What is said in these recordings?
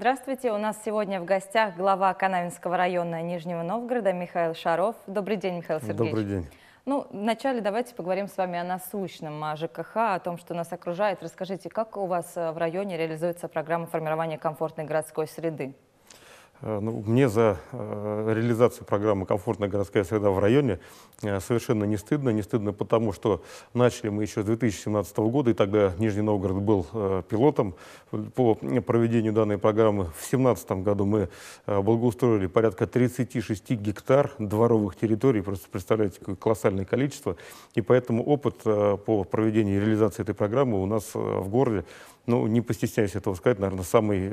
Здравствуйте, у нас сегодня в гостях глава Канавинского района Нижнего Новгорода Михаил Шаров. Добрый день, Михаил Сергеевич. Добрый день. Ну, вначале давайте поговорим с вами о насущном, о ЖКХ, о том, что нас окружает. Расскажите, как у вас э, в районе реализуется программа формирования комфортной городской среды? Э, ну, мне за э, реализацию программы «Комфортная городская среда в районе» э, совершенно не стыдно. Не стыдно потому, что начали мы еще с 2017 года, и тогда Нижний Новгород был э, пилотом э, по проведению данной программы. В 2017 году мы э, благоустроили порядка 36 гектар дворовых территорий. Просто представляете, какое колоссальное количество. И поэтому опыт по проведению и реализации этой программы у нас в городе, ну, не постесняюсь этого сказать, наверное, самый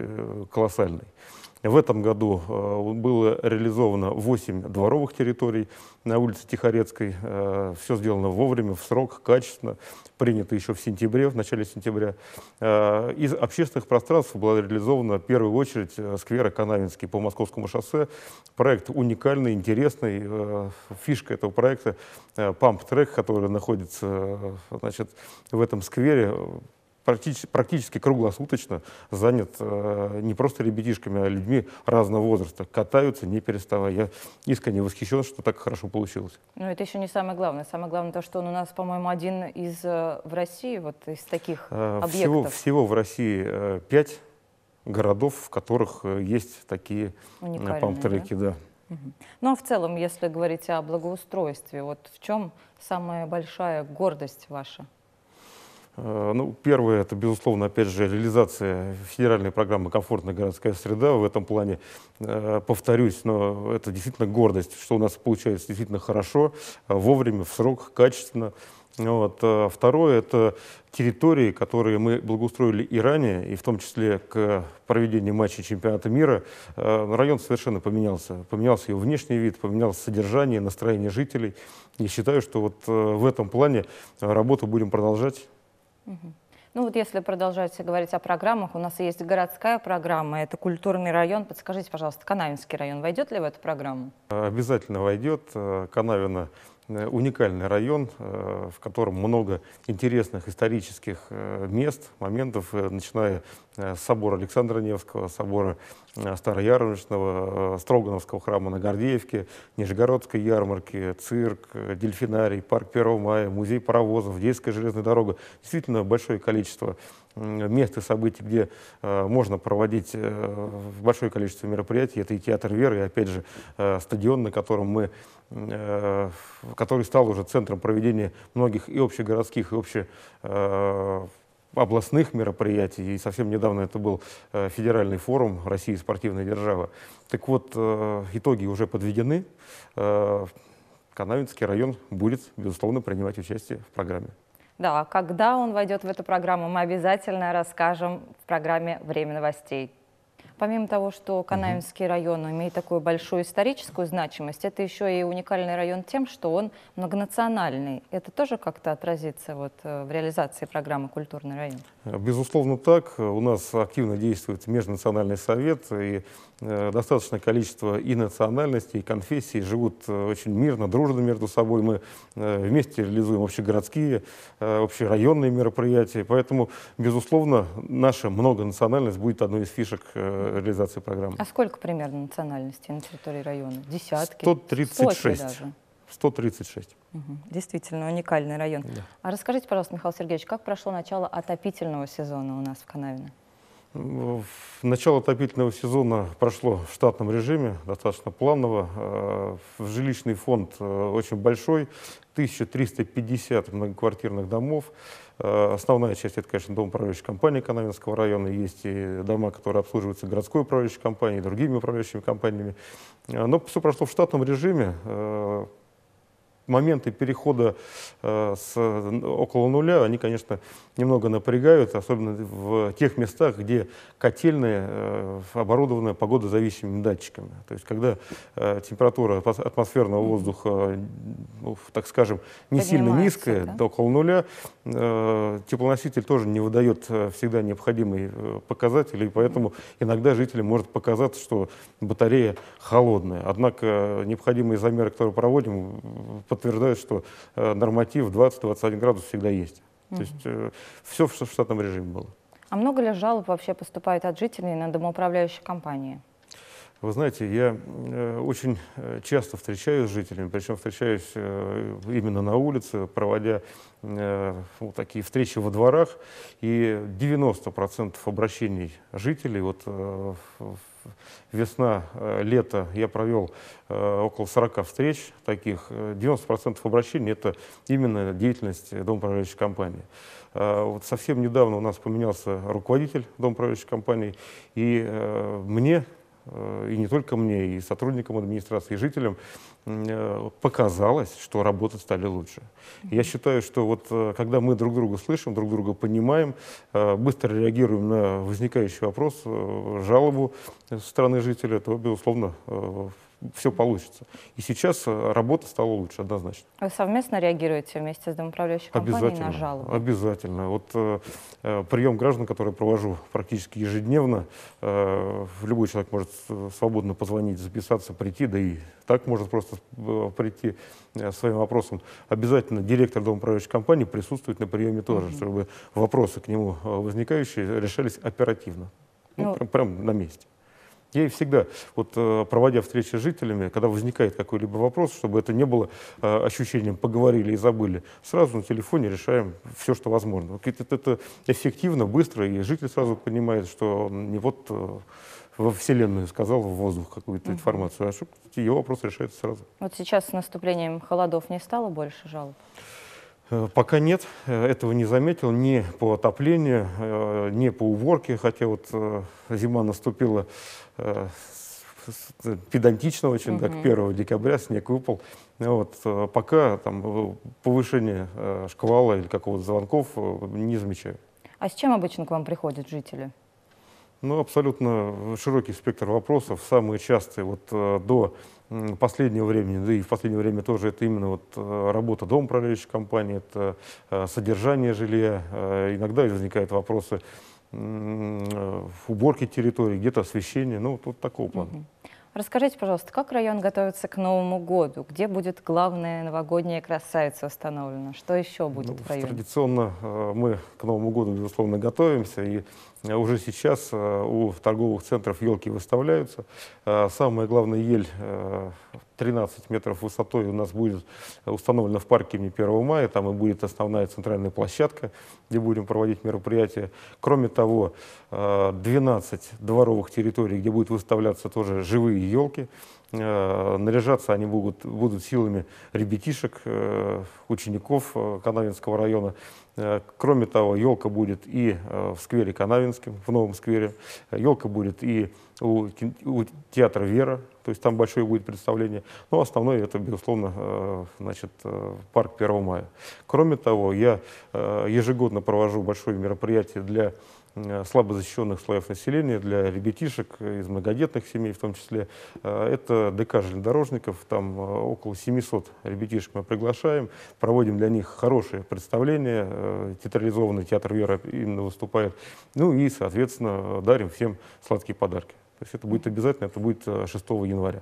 колоссальный. В этом году э, было реализовано 8 дворовых территорий на улице Тихорецкой. Э, Все сделано вовремя, в срок, качественно. Принято еще в сентябре, в начале сентября. Э, из общественных пространств была реализована в первую очередь сквера Канавинский по Московскому шоссе. Проект уникальный, интересный. Фишка этого проекта – памп-трек, который находится значит, в этом сквере, практически, практически круглосуточно занят э, не просто ребятишками, а людьми разного возраста. Катаются, не переставая. Я искренне восхищен, что так хорошо получилось. Но ну, это еще не самое главное. Самое главное то, что он у нас, по-моему, один из э, в России, вот из таких э, объектов. Всего, всего в России э, пять городов, в которых э, есть такие э, памп-треки. Да? Да. Ну а в целом, если говорить о благоустройстве, вот в чем самая большая гордость ваша? Э, ну, первое, это, безусловно, опять же, реализация федеральной программы «Комфортная городская среда». В этом плане, э, повторюсь, но это действительно гордость, что у нас получается действительно хорошо, вовремя, в срок, качественно. Вот. Э, второе – это территории, которые мы благоустроили и ранее, и в том числе к проведению матчей чемпионата мира. Район совершенно поменялся. Поменялся его внешний вид, поменялось содержание, настроение жителей. И считаю, что вот в этом плане работу будем продолжать. Ну вот если продолжать говорить о программах, у нас есть городская программа, это культурный район. Подскажите, пожалуйста, Канавинский район войдет ли в эту программу? Обязательно войдет. Канавина Э, уникальный район, э, в котором много интересных исторических э, мест, моментов, начиная с собора Александра Невского, собора Староярмарочного, Строгановского храма на Гордеевке, Нижегородской ярмарки, цирк, дельфинарий, парк 1 мая, музей паровозов, Дейская железная дорога. Действительно большое количество место событий, где э, можно проводить э, большое количество мероприятий. Это и театр веры, и опять же э, стадион, на котором мы, э, который стал уже центром проведения многих и общегородских, и обще э, областных мероприятий, и совсем недавно это был э, федеральный форум России спортивная держава. Так вот, э, итоги уже подведены. Э, Канавинский район будет, безусловно, принимать участие в программе. Да, когда он войдет в эту программу, мы обязательно расскажем в программе «Время новостей». Помимо того, что Канаевский район имеет такую большую историческую значимость, это еще и уникальный район тем, что он многонациональный. Это тоже как-то отразится вот э, в реализации программы «Культурный район»? Безусловно так. У нас активно действует Межнациональный совет, и Э, достаточное количество и национальностей, и конфессий, живут э, очень мирно, дружно между собой. Мы э, вместе реализуем общегородские, общерайонные мероприятия. Поэтому, безусловно, наша многонациональность будет одной из фишек реализации программы. А сколько примерно национальностей на территории района? Десятки? 136. 136. Угу. Действительно, уникальный район. Да. А расскажите, пожалуйста, Михаил Сергеевич, как прошло начало отопительного сезона у нас в Канавино? Начало отопительного сезона прошло в штатном режиме, достаточно планово. Э, жилищный фонд э, очень большой, 1350 многоквартирных домов. Э, основная часть – это, конечно, дом управляющей компании Канавинского района. Есть и дома, которые обслуживаются городской управляющей компанией, другими управляющими компаниями. Но все прошло в штатном режиме моменты перехода э, с около нуля, они, конечно, немного напрягают, особенно в тех местах, где котельные э, оборудованы погодозависимыми датчиками. То есть, когда э, температура атмосферного воздуха, ну, так скажем, не сильно низкая, да? около нуля, э, теплоноситель тоже не выдает э, всегда необходимый э, показатель, и поэтому иногда жителям может показаться, что батарея холодная. Однако э, необходимые замеры, которые проводим, подтверждают, что э, норматив 20-21 градус всегда есть. Угу. То есть э, все в штатном режиме было. А много ли жалоб вообще поступает от жителей на домоуправляющие компании? Вы знаете, я э, очень э, часто встречаюсь с жителями, причем встречаюсь э, именно на улице, проводя вот такие встречи во дворах, и 90% обращений жителей, вот весна, лето я провел около 40 встреч таких, 90% обращений это именно деятельность домоуправляющей компании. Вот совсем недавно у нас поменялся руководитель домоуправляющей компании, и мне Э, и не только мне, и сотрудникам администрации, и жителям э, показалось, что работать стали лучше. Я считаю, что вот э, когда мы друг друга слышим, друг друга понимаем, быстро реагируем на возникающий вопрос, жалобу со стороны жителя, то, безусловно, все получится. И сейчас э, работа стала лучше, однозначно. Вы совместно реагируете вместе с домоуправляющей компанией на жалобы? Обязательно. Вот э, э прием граждан, который я провожу практически ежедневно, э, любой человек может свободно позвонить, записаться, прийти, да и так может просто э, прийти э, своим вопросом. Обязательно директор домоуправляющей компании присутствует на приеме тоже, угу. чтобы вопросы к нему возникающие решались оперативно. Ну, ну прям, прям на месте. Я и всегда, вот э, проводя встречи с жителями, когда возникает какой-либо вопрос, чтобы это не было э, ощущением «поговорили и забыли», сразу на телефоне решаем все, что возможно. Это, это эффективно, быстро, и житель сразу понимает, что не вот э, во Вселенную сказал, в воздух какую-то угу. информацию, а что ее вопрос решается сразу. Вот сейчас с наступлением холодов не стало больше жалоб? Э, пока нет, э, этого не заметил ни по отоплению, э, ни по уборке, хотя вот зима наступила педантично очень, угу. так, 1 декабря снег выпал. Ну вот, пока там повышение шквала или какого-то звонков не замечаю. А с чем обычно к вам приходят жители? Ну, абсолютно широкий спектр вопросов. Самые частые вот э, до последнего времени, да и в последнее время тоже это именно вот э, работа дом управляющей компании, это э, содержание жилья. Иногда возникают вопросы уборки территории, где-то освещение, ну, вот, вот такого плана. Расскажите, пожалуйста, как район готовится к Новому году? Где будет главная новогодняя красавица установлена? Что еще ну, будет ну, в районе? Традиционно э, мы к Новому году, безусловно, готовимся. И э, уже сейчас э, у торговых центров елки выставляются. Самая главная ель 13 метров высотой у нас будет установлено в парке имени 1 мая, там и будет основная центральная площадка, где будем проводить мероприятия. Кроме того, 12 э, дворовых территорий, где будут выставляться тоже живые елки, Э, наряжаться они будут, будут силами ребятишек, э, учеников э, Канавинского района. Кроме того, елка будет и в сквере Канавинском, в новом сквере. Елка будет и у, у театра «Вера», то есть там большое будет представление. Но ну, а основное это, безусловно, значит, парк 1 мая. Кроме того, я ежегодно провожу большое мероприятие для Э, слабо защищенных слоев населения, для ребятишек из многодетных семей в том числе. Э, это ДК железнодорожников, там э, около 700 ребятишек мы приглашаем, проводим для них хорошие представления, театрализованный театр «Вера» именно выступает, ну и, соответственно, дарим всем сладкие подарки. То есть это будет обязательно, это будет 6 января.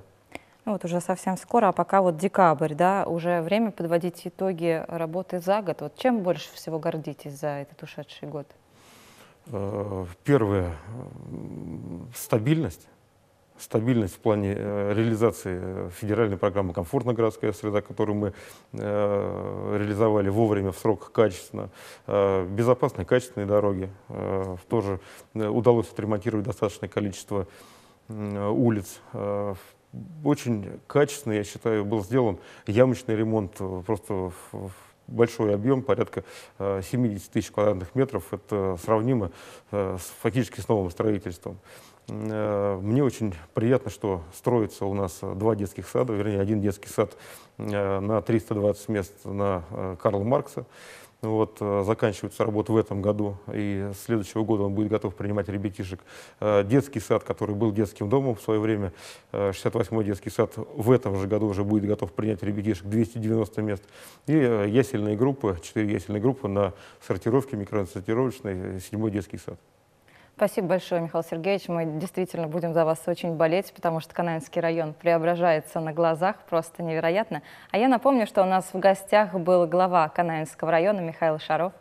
Ну вот уже совсем скоро, а пока вот декабрь, да, уже время подводить итоги работы за год. Вот чем больше всего гордитесь за этот ушедший год? Э, Первое э, – стабильность. Стабильность в плане э, реализации федеральной программы «Комфортная городская среда», которую мы реализовали вовремя, в срок, качественно. Безопасные, качественные дороги. Тоже удалось отремонтировать достаточное количество улиц. Очень качественно, я считаю, был сделан ямочный ремонт просто в большой объем, порядка 70 э, тысяч квадратных метров. Это сравнимо э, с, фактически с новым строительством. Э, мне очень приятно, что строится у нас два детских сада, вернее, один детский сад на 320 мест на Карла Маркса. Ну вот, э, заканчивается работа в этом году, и с следующего года он будет готов принимать ребятишек. Э, детский сад, который был детским домом в свое время, 68-й э, детский сад, в этом же году уже будет готов принять ребятишек 290 мест. И ясельные группы, 4 ясельные группы на сортировке микросортировочной, 7-й детский сад. Спасибо большое, Михаил Сергеевич. Мы действительно будем за вас очень болеть, потому что Канавинский район преображается на глазах, просто невероятно. А я напомню, что у нас в гостях был глава Канавинского района Михаил Шаров.